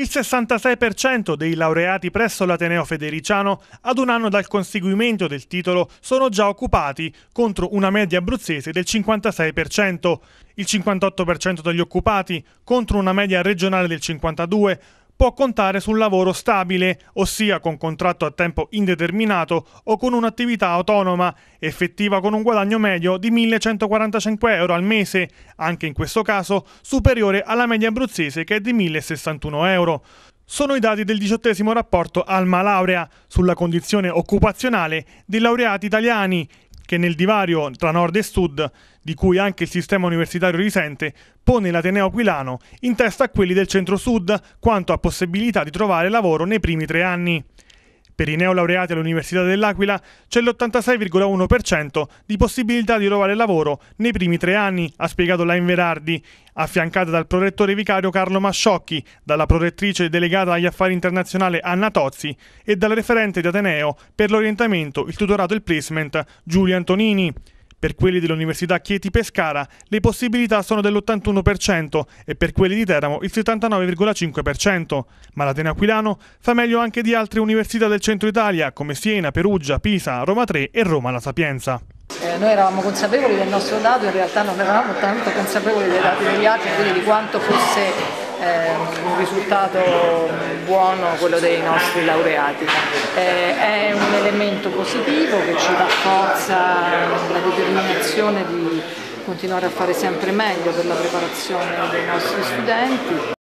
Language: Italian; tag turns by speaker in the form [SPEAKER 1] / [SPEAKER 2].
[SPEAKER 1] Il 66% dei laureati presso l'Ateneo Federiciano ad un anno dal conseguimento del titolo sono già occupati contro una media abruzzese del 56%, il 58% degli occupati contro una media regionale del 52%, può contare sul lavoro stabile, ossia con contratto a tempo indeterminato o con un'attività autonoma, effettiva con un guadagno medio di 1.145 euro al mese, anche in questo caso superiore alla media abruzzese che è di 1.061 euro sono i dati del diciottesimo rapporto Alma Laurea sulla condizione occupazionale dei laureati italiani, che nel divario tra nord e sud, di cui anche il sistema universitario risente, pone l'Ateneo Aquilano in testa a quelli del centro-sud quanto a possibilità di trovare lavoro nei primi tre anni. Per i neolaureati all'Università dell'Aquila c'è l'86,1% di possibilità di trovare lavoro nei primi tre anni, ha spiegato la Inverardi, affiancata dal prorettore vicario Carlo Masciocchi, dalla prorettrice delegata agli affari internazionali Anna Tozzi e dal referente di Ateneo per l'orientamento, il tutorato e il placement Giulio Antonini. Per quelli dell'Università Chieti Pescara le possibilità sono dell'81% e per quelli di Teramo il 79,5%, ma l'Atene Aquilano fa meglio anche di altre università del centro Italia come Siena, Perugia, Pisa, Roma 3 e Roma La Sapienza.
[SPEAKER 2] Eh, noi eravamo consapevoli del nostro dato, in realtà non eravamo tanto consapevoli dei dati degli altri, quindi di quanto fosse eh, un risultato
[SPEAKER 3] buono quello dei nostri laureati. Eh, è un elemento positivo che ci dà forza, la determinazione di continuare a fare sempre meglio per la preparazione dei nostri studenti.